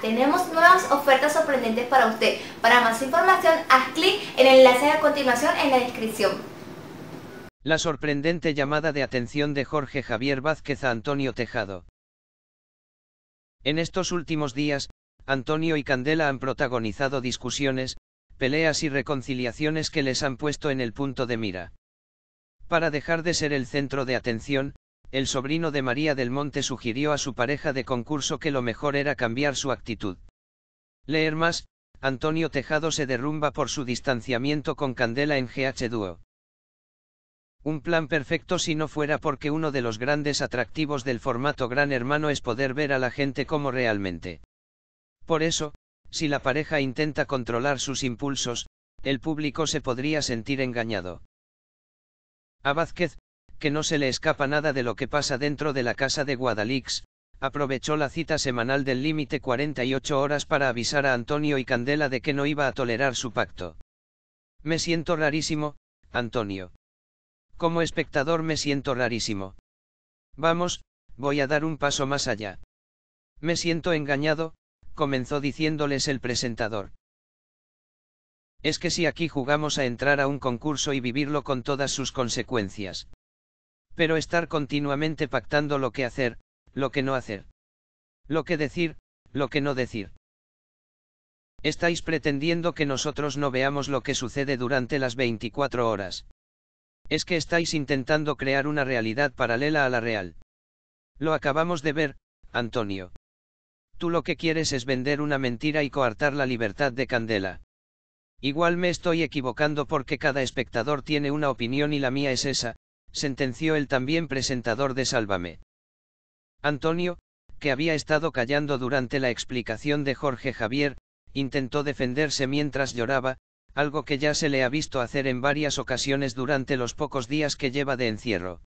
tenemos nuevas ofertas sorprendentes para usted. Para más información, haz clic en el enlace a continuación en la descripción. La sorprendente llamada de atención de Jorge Javier Vázquez a Antonio Tejado. En estos últimos días, Antonio y Candela han protagonizado discusiones, peleas y reconciliaciones que les han puesto en el punto de mira. Para dejar de ser el centro de atención, el sobrino de María del Monte sugirió a su pareja de concurso que lo mejor era cambiar su actitud. Leer más, Antonio Tejado se derrumba por su distanciamiento con Candela en GH Duo. Un plan perfecto si no fuera porque uno de los grandes atractivos del formato Gran Hermano es poder ver a la gente como realmente. Por eso, si la pareja intenta controlar sus impulsos, el público se podría sentir engañado. A Vázquez, que no se le escapa nada de lo que pasa dentro de la casa de Guadalix, aprovechó la cita semanal del límite 48 horas para avisar a Antonio y Candela de que no iba a tolerar su pacto. Me siento rarísimo, Antonio. Como espectador me siento rarísimo. Vamos, voy a dar un paso más allá. Me siento engañado, comenzó diciéndoles el presentador. Es que si aquí jugamos a entrar a un concurso y vivirlo con todas sus consecuencias pero estar continuamente pactando lo que hacer, lo que no hacer. Lo que decir, lo que no decir. Estáis pretendiendo que nosotros no veamos lo que sucede durante las 24 horas. Es que estáis intentando crear una realidad paralela a la real. Lo acabamos de ver, Antonio. Tú lo que quieres es vender una mentira y coartar la libertad de Candela. Igual me estoy equivocando porque cada espectador tiene una opinión y la mía es esa, sentenció el también presentador de Sálvame. Antonio, que había estado callando durante la explicación de Jorge Javier, intentó defenderse mientras lloraba, algo que ya se le ha visto hacer en varias ocasiones durante los pocos días que lleva de encierro.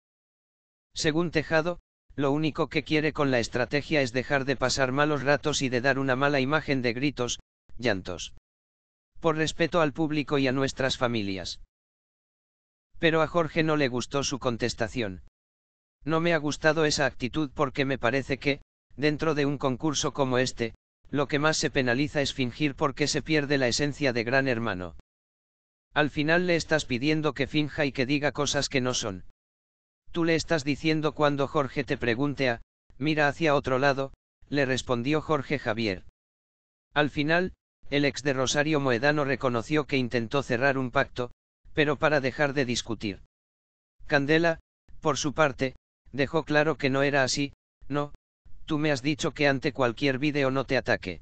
Según Tejado, lo único que quiere con la estrategia es dejar de pasar malos ratos y de dar una mala imagen de gritos, llantos. Por respeto al público y a nuestras familias. Pero a Jorge no le gustó su contestación. No me ha gustado esa actitud porque me parece que, dentro de un concurso como este, lo que más se penaliza es fingir porque se pierde la esencia de gran hermano. Al final le estás pidiendo que finja y que diga cosas que no son. Tú le estás diciendo cuando Jorge te pregunte a, mira hacia otro lado, le respondió Jorge Javier. Al final, el ex de Rosario Moedano reconoció que intentó cerrar un pacto, pero para dejar de discutir. Candela, por su parte, dejó claro que no era así, no, tú me has dicho que ante cualquier vídeo no te ataque.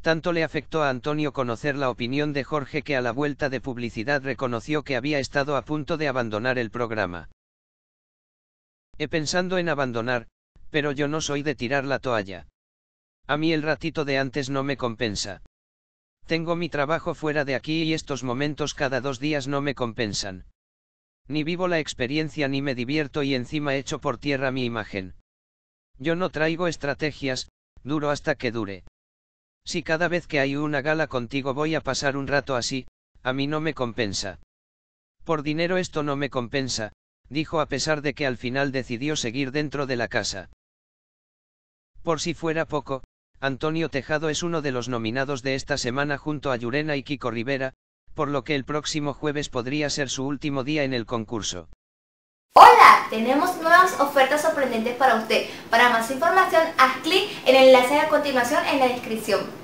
Tanto le afectó a Antonio conocer la opinión de Jorge que a la vuelta de publicidad reconoció que había estado a punto de abandonar el programa. He pensando en abandonar, pero yo no soy de tirar la toalla. A mí el ratito de antes no me compensa. Tengo mi trabajo fuera de aquí y estos momentos cada dos días no me compensan. Ni vivo la experiencia ni me divierto y encima echo por tierra mi imagen. Yo no traigo estrategias, duro hasta que dure. Si cada vez que hay una gala contigo voy a pasar un rato así, a mí no me compensa. Por dinero esto no me compensa, dijo a pesar de que al final decidió seguir dentro de la casa. Por si fuera poco, Antonio Tejado es uno de los nominados de esta semana junto a Yurena y Kiko Rivera, por lo que el próximo jueves podría ser su último día en el concurso. Hola, tenemos nuevas ofertas sorprendentes para usted. Para más información, haz clic en el enlace a continuación en la descripción.